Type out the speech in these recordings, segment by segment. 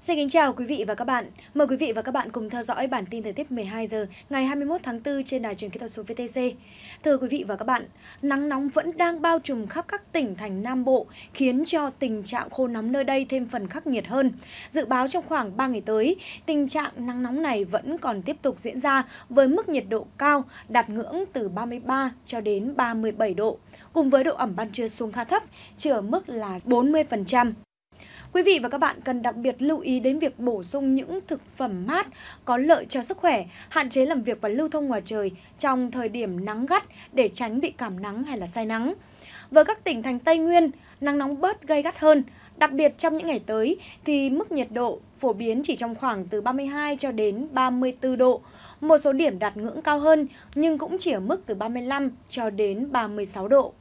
Xin kính chào quý vị và các bạn. Mời quý vị và các bạn cùng theo dõi bản tin thời tiết 12 giờ ngày 21 tháng 4 trên đài truyền kỹ thuật số VTC. Thưa quý vị và các bạn, nắng nóng vẫn đang bao trùm khắp các tỉnh thành Nam Bộ, khiến cho tình trạng khô nóng nơi đây thêm phần khắc nghiệt hơn. Dự báo trong khoảng 3 ngày tới, tình trạng nắng nóng này vẫn còn tiếp tục diễn ra với mức nhiệt độ cao đạt ngưỡng từ 33 cho đến 37 độ, cùng với độ ẩm ban trưa xuống khá thấp, chỉ ở mức là 40%. Quý vị và các bạn cần đặc biệt lưu ý đến việc bổ sung những thực phẩm mát có lợi cho sức khỏe, hạn chế làm việc và lưu thông ngoài trời trong thời điểm nắng gắt để tránh bị cảm nắng hay là say nắng. Với các tỉnh thành Tây Nguyên, nắng nóng bớt gây gắt hơn, đặc biệt trong những ngày tới thì mức nhiệt độ phổ biến chỉ trong khoảng từ 32 cho đến 34 độ, một số điểm đạt ngưỡng cao hơn nhưng cũng chỉ ở mức từ 35 cho đến 36 độ.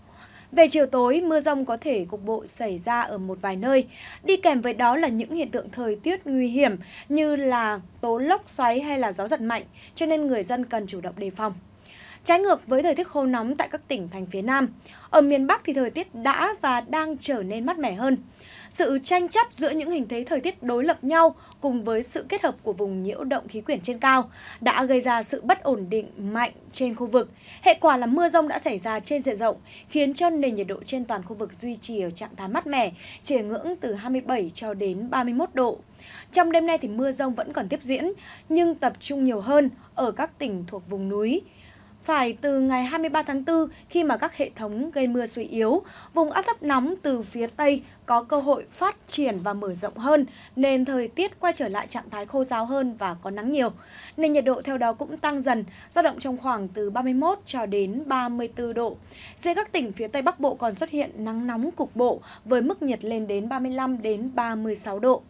Về chiều tối, mưa rông có thể cục bộ xảy ra ở một vài nơi. Đi kèm với đó là những hiện tượng thời tiết nguy hiểm như là tố lốc xoáy hay là gió giật mạnh, cho nên người dân cần chủ động đề phòng. Trái ngược với thời tiết khô nóng tại các tỉnh thành phía Nam, ở miền Bắc thì thời tiết đã và đang trở nên mát mẻ hơn. Sự tranh chấp giữa những hình thế thời tiết đối lập nhau cùng với sự kết hợp của vùng nhiễu động khí quyển trên cao đã gây ra sự bất ổn định mạnh trên khu vực. Hệ quả là mưa rông đã xảy ra trên diện rộng, khiến cho nền nhiệt độ trên toàn khu vực duy trì ở trạng thái mát mẻ, chỉ ngưỡng từ 27 cho đến 31 độ. Trong đêm nay thì mưa rông vẫn còn tiếp diễn, nhưng tập trung nhiều hơn ở các tỉnh thuộc vùng núi phải từ ngày 23 tháng 4 khi mà các hệ thống gây mưa suy yếu. Vùng áp thấp nóng từ phía Tây có cơ hội phát triển và mở rộng hơn, nên thời tiết quay trở lại trạng thái khô ráo hơn và có nắng nhiều. Nên nhiệt độ theo đó cũng tăng dần, dao động trong khoảng từ 31 cho đến 34 độ. Riêng các tỉnh phía Tây Bắc Bộ còn xuất hiện nắng nóng cục bộ với mức nhiệt lên đến 35 đến 36 độ.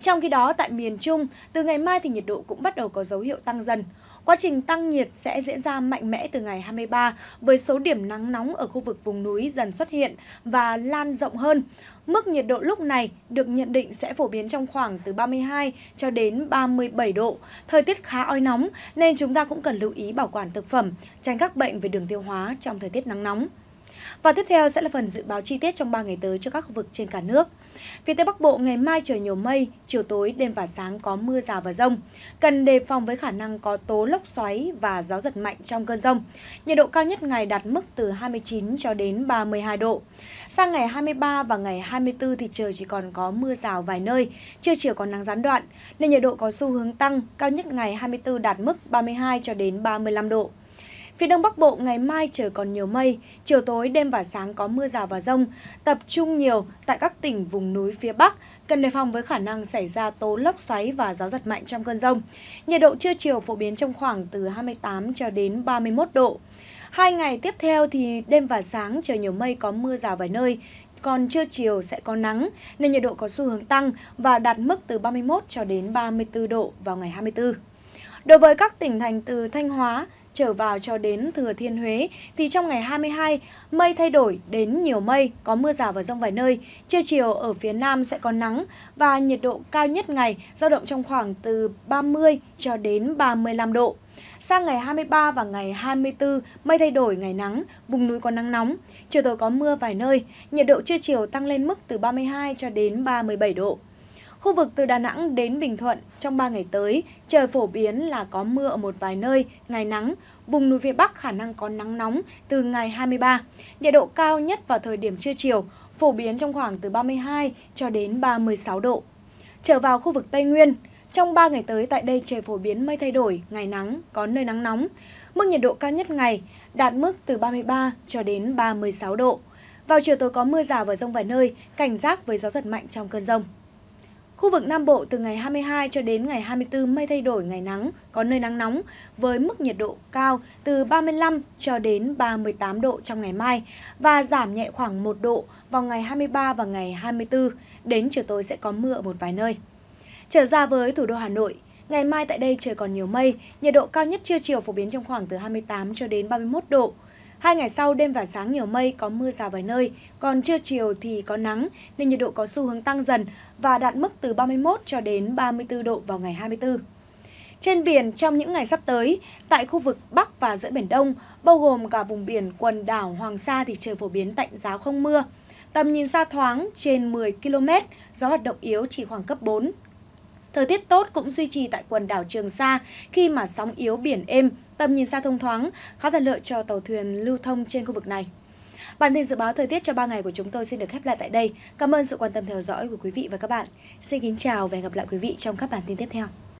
Trong khi đó, tại miền Trung, từ ngày mai thì nhiệt độ cũng bắt đầu có dấu hiệu tăng dần. Quá trình tăng nhiệt sẽ diễn ra mạnh mẽ từ ngày 23 với số điểm nắng nóng ở khu vực vùng núi dần xuất hiện và lan rộng hơn. Mức nhiệt độ lúc này được nhận định sẽ phổ biến trong khoảng từ 32 cho đến 37 độ. Thời tiết khá oi nóng nên chúng ta cũng cần lưu ý bảo quản thực phẩm, tránh các bệnh về đường tiêu hóa trong thời tiết nắng nóng. Và tiếp theo sẽ là phần dự báo chi tiết trong 3 ngày tới cho các khu vực trên cả nước. Phía Tây Bắc Bộ ngày mai trời nhiều mây, chiều tối, đêm và sáng có mưa rào và rông. Cần đề phòng với khả năng có tố lốc xoáy và gió giật mạnh trong cơn rông. Nhiệt độ cao nhất ngày đạt mức từ 29 cho đến 32 độ. Sang ngày 23 và ngày 24 thì trời chỉ còn có mưa rào vài nơi, trưa chiều còn nắng gián đoạn, nên nhiệt độ có xu hướng tăng, cao nhất ngày 24 đạt mức 32 cho đến 35 độ. Phía Đông Bắc Bộ ngày mai trời còn nhiều mây, chiều tối, đêm và sáng có mưa rào và rông, tập trung nhiều tại các tỉnh vùng núi phía Bắc, cần đề phòng với khả năng xảy ra tố lốc xoáy và gió giật mạnh trong cơn rông. Nhiệt độ trưa chiều phổ biến trong khoảng từ 28 cho đến 31 độ. Hai ngày tiếp theo thì đêm và sáng trời nhiều mây có mưa rào vài nơi, còn trưa chiều sẽ có nắng nên nhiệt độ có xu hướng tăng và đạt mức từ 31 cho đến 34 độ vào ngày 24. Đối với các tỉnh thành từ Thanh Hóa trở vào cho đến Thừa Thiên Huế thì trong ngày 22, mây thay đổi đến nhiều mây, có mưa rào và rông vài nơi. Trưa chiều ở phía Nam sẽ có nắng và nhiệt độ cao nhất ngày dao động trong khoảng từ 30 cho đến 35 độ. Sang ngày 23 và ngày 24, mây thay đổi ngày nắng, vùng núi có nắng nóng, chiều tối có mưa vài nơi, nhiệt độ trưa chiều tăng lên mức từ 32 cho đến 37 độ. Khu vực từ Đà Nẵng đến Bình Thuận trong 3 ngày tới, trời phổ biến là có mưa ở một vài nơi, ngày nắng. Vùng núi phía Bắc khả năng có nắng nóng từ ngày 23. Nhiệt độ cao nhất vào thời điểm trưa chiều, phổ biến trong khoảng từ 32 cho đến 36 độ. Trở vào khu vực Tây Nguyên, trong 3 ngày tới tại đây trời phổ biến mây thay đổi, ngày nắng, có nơi nắng nóng. Mức nhiệt độ cao nhất ngày đạt mức từ 33 cho đến 36 độ. Vào chiều tối có mưa rào và rông vài nơi, cảnh giác với gió giật mạnh trong cơn rông. Khu vực Nam Bộ từ ngày 22 cho đến ngày 24 mây thay đổi ngày nắng, có nơi nắng nóng với mức nhiệt độ cao từ 35 cho đến 38 độ trong ngày mai và giảm nhẹ khoảng 1 độ vào ngày 23 và ngày 24, đến chiều tối sẽ có mưa ở một vài nơi. Trở ra với thủ đô Hà Nội, ngày mai tại đây trời còn nhiều mây, nhiệt độ cao nhất trưa chiều phổ biến trong khoảng từ 28 cho đến 31 độ. Hai ngày sau, đêm và sáng nhiều mây, có mưa rào vài nơi, còn trưa chiều thì có nắng, nên nhiệt độ có xu hướng tăng dần và đạt mức từ 31 cho đến 34 độ vào ngày 24. Trên biển, trong những ngày sắp tới, tại khu vực Bắc và giữa Biển Đông, bao gồm cả vùng biển quần đảo Hoàng Sa thì trời phổ biến tạnh giáo không mưa. Tầm nhìn xa thoáng trên 10 km, gió hoạt động yếu chỉ khoảng cấp 4, Thời tiết tốt cũng duy trì tại quần đảo Trường Sa khi mà sóng yếu biển êm, tầm nhìn xa thông thoáng, khá thuận lợi cho tàu thuyền lưu thông trên khu vực này. Bản tin dự báo thời tiết cho 3 ngày của chúng tôi xin được khép lại tại đây. Cảm ơn sự quan tâm theo dõi của quý vị và các bạn. Xin kính chào và hẹn gặp lại quý vị trong các bản tin tiếp theo.